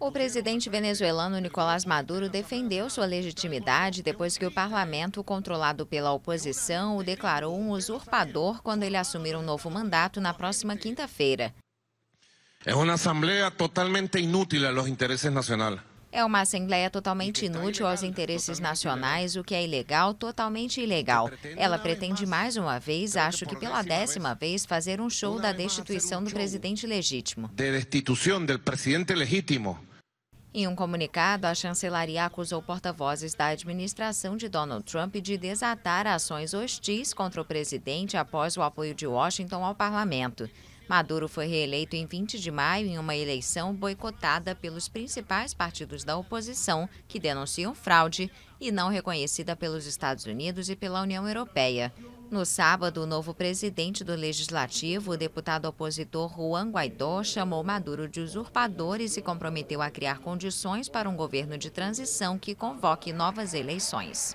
O presidente venezuelano Nicolás Maduro defendeu sua legitimidade depois que o parlamento, controlado pela oposição, o declarou um usurpador quando ele assumir um novo mandato na próxima quinta-feira. É uma assembleia totalmente inútil aos interesses nacionais. É uma Assembleia totalmente então é inútil aos né? interesses nacionais, o que é ilegal, totalmente ilegal. Ela pretende mais uma vez, acho que pela décima vez, fazer um show da destituição do presidente legítimo. De destituição do presidente legítimo. Em um comunicado, a chancelaria acusou porta-vozes da administração de Donald Trump de desatar ações hostis contra o presidente após o apoio de Washington ao parlamento. Maduro foi reeleito em 20 de maio em uma eleição boicotada pelos principais partidos da oposição, que denunciam fraude e não reconhecida pelos Estados Unidos e pela União Europeia. No sábado, o novo presidente do Legislativo, o deputado opositor Juan Guaidó, chamou Maduro de usurpador e se comprometeu a criar condições para um governo de transição que convoque novas eleições.